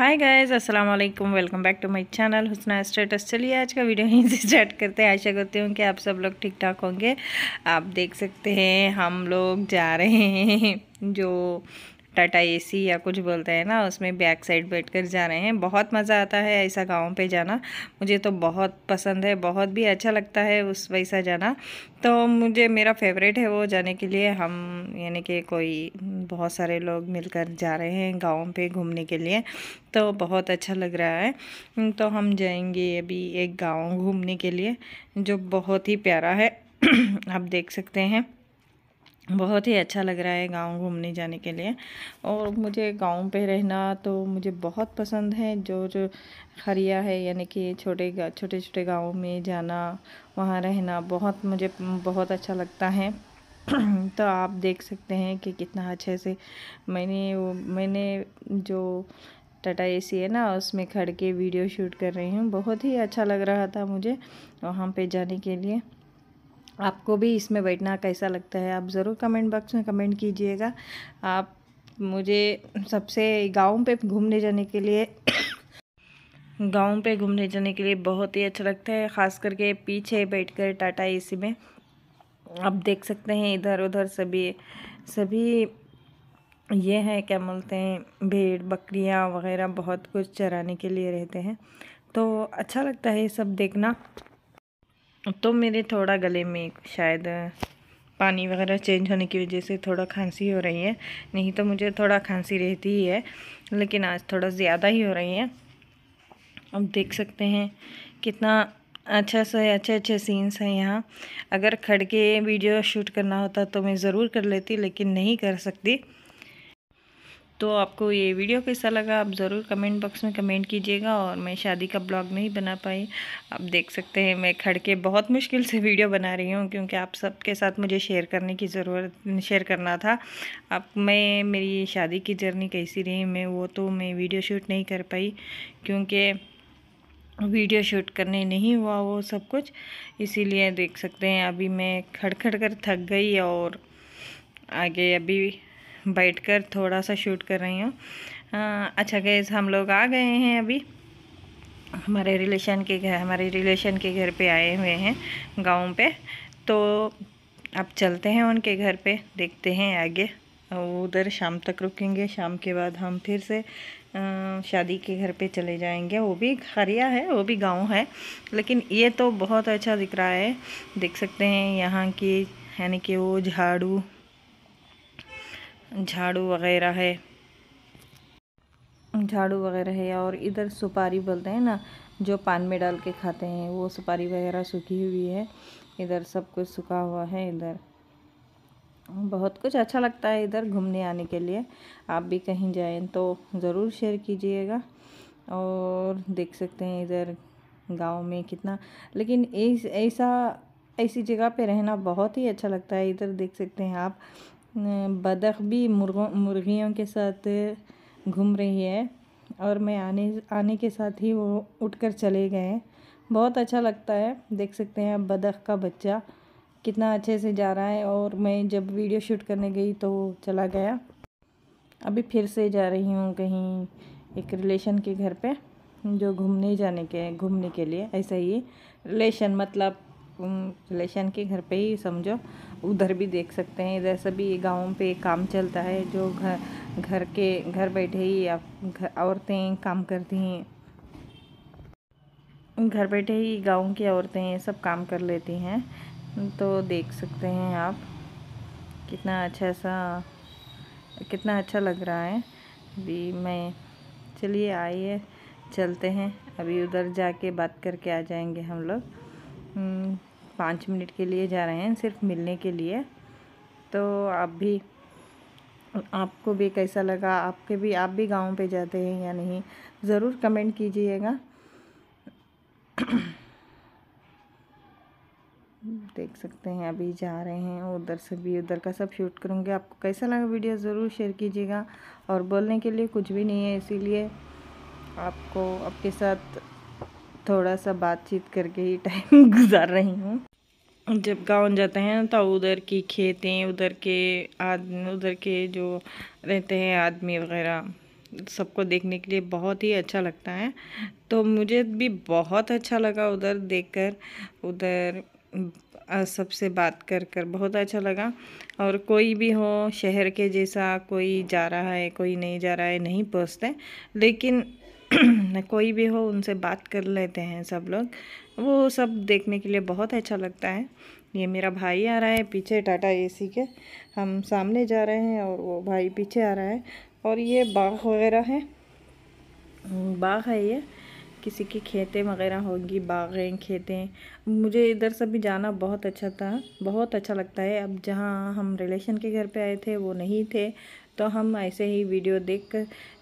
हाय guys अस्सलाम वालेकुम welcome back to my channel Husna status चलिए आज का वीडियो यहीं से स्टार्ट करते हैं आशा करती हूँ कि आप सब लोग ठीक ठाक होंगे आप देख सकते हैं हम लोग जा रहे हैं जो टाटा एसी या कुछ बोलते हैं ना उसमें बैक साइड बैठकर जा रहे हैं बहुत मज़ा आता है ऐसा गाँव पे जाना मुझे तो बहुत पसंद है बहुत भी अच्छा लगता है उस वैसा जाना तो मुझे मेरा फेवरेट है वो जाने के लिए हम यानी कि कोई बहुत सारे लोग मिलकर जा रहे हैं गाँव पे घूमने के लिए तो बहुत अच्छा लग रहा है तो हम जाएंगे अभी एक गाँव घूमने के लिए जो बहुत ही प्यारा है आप देख सकते हैं बहुत ही अच्छा लग रहा है गांव घूमने जाने के लिए और मुझे गांव पे रहना तो मुझे बहुत पसंद है जो जो हरिया है यानी कि छोटे छोटे छोटे गाँव में जाना वहाँ रहना बहुत मुझे बहुत अच्छा लगता है तो आप देख सकते हैं कि कितना अच्छे से मैंने वो मैंने जो टाटा ए सी है ना उसमें खड़ के वीडियो शूट कर रही हूँ बहुत ही अच्छा लग रहा था मुझे वहाँ पे जाने के लिए आपको भी इसमें बैठना कैसा लगता है आप ज़रूर कमेंट बॉक्स में कमेंट कीजिएगा आप मुझे सबसे गाँव पे घूमने जाने के लिए गाँव पे घूमने जाने के लिए बहुत ही अच्छा लगता है ख़ास करके पीछे बैठकर टाटा एसी में आप देख सकते हैं इधर उधर सभी सभी ये हैं क्या बोलते हैं भेड़ बकरियाँ वगैरह बहुत कुछ चराने के लिए रहते हैं तो अच्छा लगता है ये सब देखना तो मेरे थोड़ा गले में शायद पानी वगैरह चेंज होने की वजह से थोड़ा खांसी हो रही है नहीं तो मुझे थोड़ा खांसी रहती ही है लेकिन आज थोड़ा ज़्यादा ही हो रही है अब देख सकते हैं कितना अच्छा सा अच्छे अच्छे सीन्स हैं यहाँ अगर खड़ के वीडियो शूट करना होता तो मैं ज़रूर कर लेती लेकिन नहीं कर सकती तो आपको ये वीडियो कैसा लगा आप ज़रूर कमेंट बॉक्स में कमेंट कीजिएगा और मैं शादी का ब्लॉग नहीं बना पाई आप देख सकते हैं मैं खड़ के बहुत मुश्किल से वीडियो बना रही हूँ क्योंकि आप सबके साथ मुझे शेयर करने की ज़रूरत शेयर करना था अब मैं मेरी शादी की जर्नी कैसी रही मैं वो तो मैं वीडियो शूट नहीं कर पाई क्योंकि वीडियो शूट करने नहीं हुआ वो सब कुछ इसीलिए देख सकते हैं अभी मैं खड़ खड़ कर थक गई और आगे अभी बैठ कर थोड़ा सा शूट कर रही हूँ अच्छा गैस हम लोग आ गए हैं अभी हमारे रिलेशन के घर हमारे रिलेशन के घर पे आए हुए हैं गांव पे तो अब चलते हैं उनके घर पे देखते हैं आगे उधर शाम तक रुकेंगे शाम के बाद हम फिर से शादी के घर पे चले जाएंगे वो भी खरिया है वो भी गांव है लेकिन ये तो बहुत अच्छा दिख रहा है देख सकते हैं यहाँ की यानी कि वो झाड़ू झाड़ू वगैरह है झाड़ू वगैरह है और इधर सुपारी बोलते हैं ना जो पान में डाल के खाते हैं वो सुपारी वगैरह सूखी हुई है इधर सब कुछ सूखा हुआ है इधर बहुत कुछ अच्छा लगता है इधर घूमने आने के लिए आप भी कहीं जाएं तो ज़रूर शेयर कीजिएगा और देख सकते हैं इधर गांव में कितना लेकिन ऐसा एस, ऐसी जगह पे रहना बहुत ही अच्छा लगता है इधर देख सकते हैं आप बदख भी मुर्गों मुर्गियों के साथ घूम रही है और मैं आने आने के साथ ही वो उठकर चले गए बहुत अच्छा लगता है देख सकते हैं आप बदख का बच्चा कितना अच्छे से जा रहा है और मैं जब वीडियो शूट करने गई तो चला गया अभी फिर से जा रही हूँ कहीं एक रिलेशन के घर पे जो घूमने जाने के घूमने के लिए ऐसा ही रिलेशन मतलब रिलेशन के घर पे ही समझो उधर भी देख सकते हैं इधर सभी गाँव पे काम चलता है जो घर घर के घर बैठे ही आप औरतें काम करती हैं घर बैठे ही गाँव की औरतें सब काम कर लेती हैं तो देख सकते हैं आप कितना अच्छा सा कितना अच्छा लग रहा है अभी मैं चलिए आइए चलते हैं अभी उधर जाके बात करके आ जाएंगे हम लोग हम्म, पाँच मिनट के लिए जा रहे हैं सिर्फ मिलने के लिए तो आप भी आपको भी कैसा लगा आपके भी आप भी गाँव पे जाते हैं या नहीं ज़रूर कमेंट कीजिएगा देख सकते हैं अभी जा रहे हैं उधर से भी उधर का सब शूट करूँगी आपको कैसा लगा वीडियो ज़रूर शेयर कीजिएगा और बोलने के लिए कुछ भी नहीं है इसीलिए आपको आपके साथ थोड़ा सा बातचीत करके ही टाइम गुजार रही हूँ जब गाँव जाते हैं तो उधर की खेतें उधर के आदमी उधर के जो रहते हैं आदमी वगैरह सबको देखने के लिए बहुत ही अच्छा लगता है तो मुझे भी बहुत अच्छा लगा उधर देखकर उधर सबसे बात कर कर बहुत अच्छा लगा और कोई भी हो शहर के जैसा कोई जा रहा है कोई नहीं जा रहा है नहीं पहुँचते लेकिन कोई भी हो उनसे बात कर लेते हैं सब लोग वो सब देखने के लिए बहुत अच्छा लगता है ये मेरा भाई आ रहा है पीछे टाटा एसी के हम सामने जा रहे हैं और वो भाई पीछे आ रहा है और ये बाग वगैरह है बाग है ये किसी की खेतें वगैरह होगी बागें खेतें मुझे इधर से भी जाना बहुत अच्छा था बहुत अच्छा लगता है अब जहाँ हम रिलेशन के घर पे आए थे वो नहीं थे तो हम ऐसे ही वीडियो देख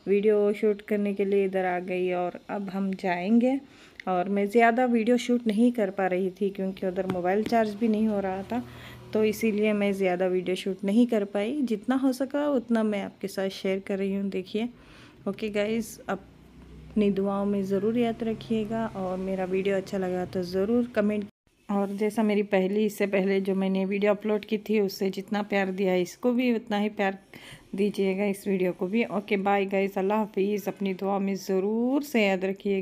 वीडियो शूट करने के लिए इधर आ गई और अब हम जाएंगे और मैं ज़्यादा वीडियो शूट नहीं कर पा रही थी क्योंकि उधर मोबाइल चार्ज भी नहीं हो रहा था तो इसीलिए मैं ज़्यादा वीडियो शूट नहीं कर पाई जितना हो सका उतना मैं आपके साथ शेयर कर रही हूँ देखिए ओके गाइज़ अब अपनी दुआओं में ज़रूर याद रखिएगा और मेरा वीडियो अच्छा लगा तो ज़रूर कमेंट और जैसा मेरी पहली इससे पहले जो मैंने वीडियो अपलोड की थी उससे जितना प्यार दिया इसको भी उतना ही प्यार दीजिएगा इस वीडियो को भी ओके बाय गाइज़ अल्लाह हाफिज़ अपनी दुआ में ज़रूर से याद रखिएगा